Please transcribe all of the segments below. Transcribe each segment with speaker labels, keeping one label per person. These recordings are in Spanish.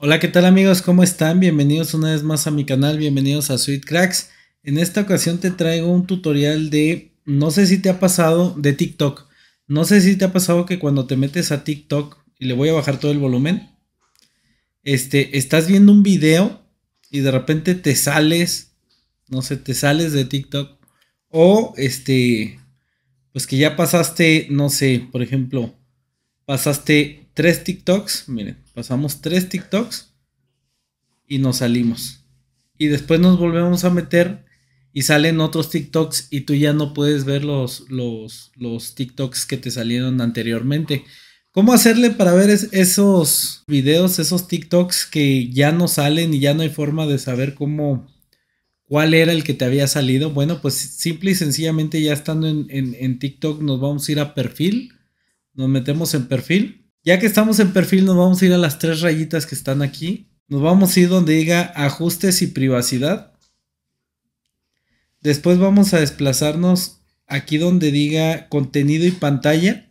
Speaker 1: Hola, ¿qué tal amigos? ¿Cómo están? Bienvenidos una vez más a mi canal, bienvenidos a Sweet Cracks. En esta ocasión te traigo un tutorial de, no sé si te ha pasado, de TikTok. No sé si te ha pasado que cuando te metes a TikTok, y le voy a bajar todo el volumen, este, estás viendo un video y de repente te sales, no sé, te sales de TikTok. O este, pues que ya pasaste, no sé, por ejemplo, pasaste tres TikToks, miren, pasamos tres TikToks y nos salimos. Y después nos volvemos a meter y salen otros TikToks y tú ya no puedes ver los, TikToks que te salieron anteriormente. ¿Cómo hacerle para ver esos videos, esos TikToks que ya no salen y ya no hay forma de saber cómo, cuál era el que te había salido? Bueno, pues simple y sencillamente ya estando en, en TikTok nos vamos a ir a perfil, nos metemos en perfil ya que estamos en perfil, nos vamos a ir a las tres rayitas que están aquí. Nos vamos a ir donde diga ajustes y privacidad. Después vamos a desplazarnos aquí donde diga contenido y pantalla,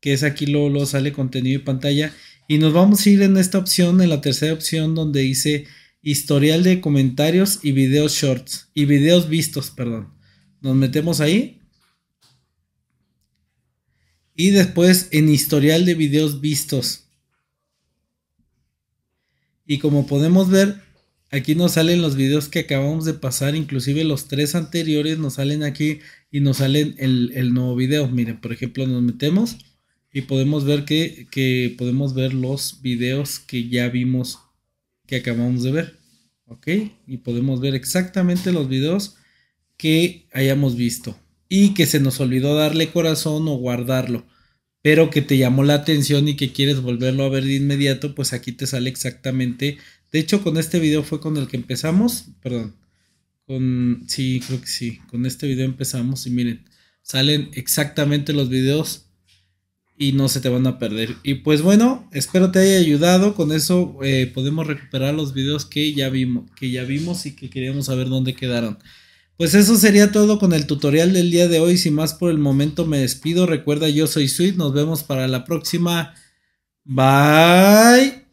Speaker 1: que es aquí luego, sale contenido y pantalla. Y nos vamos a ir en esta opción, en la tercera opción donde dice historial de comentarios y videos shorts y videos vistos, perdón. Nos metemos ahí y después en historial de videos vistos. Y como podemos ver, aquí nos salen los videos que acabamos de pasar, inclusive los tres anteriores nos salen aquí y nos salen el, nuevo video. Miren, por ejemplo, nos metemos y podemos ver que, que, podemos ver los videos que ya vimos, que acabamos de ver. ¿Ok? Y podemos ver exactamente los videos que hayamos visto y que se nos olvidó darle corazón o guardarlo, pero que te llamó la atención y que quieres volverlo a ver de inmediato, pues aquí te sale exactamente. De hecho, con este video fue con el que empezamos, perdón, con, sí, creo que sí, con este video empezamos y miren, salen exactamente los videos y no se te van a perder. Y pues bueno, espero te haya ayudado. Con eso eh, podemos recuperar los videos que ya vimos, que ya vimos y que queríamos saber dónde quedaron. Pues eso sería todo con el tutorial del día de hoy. Sin más por el momento me despido. Recuerda, yo soy Sweet. Nos vemos para la próxima. Bye.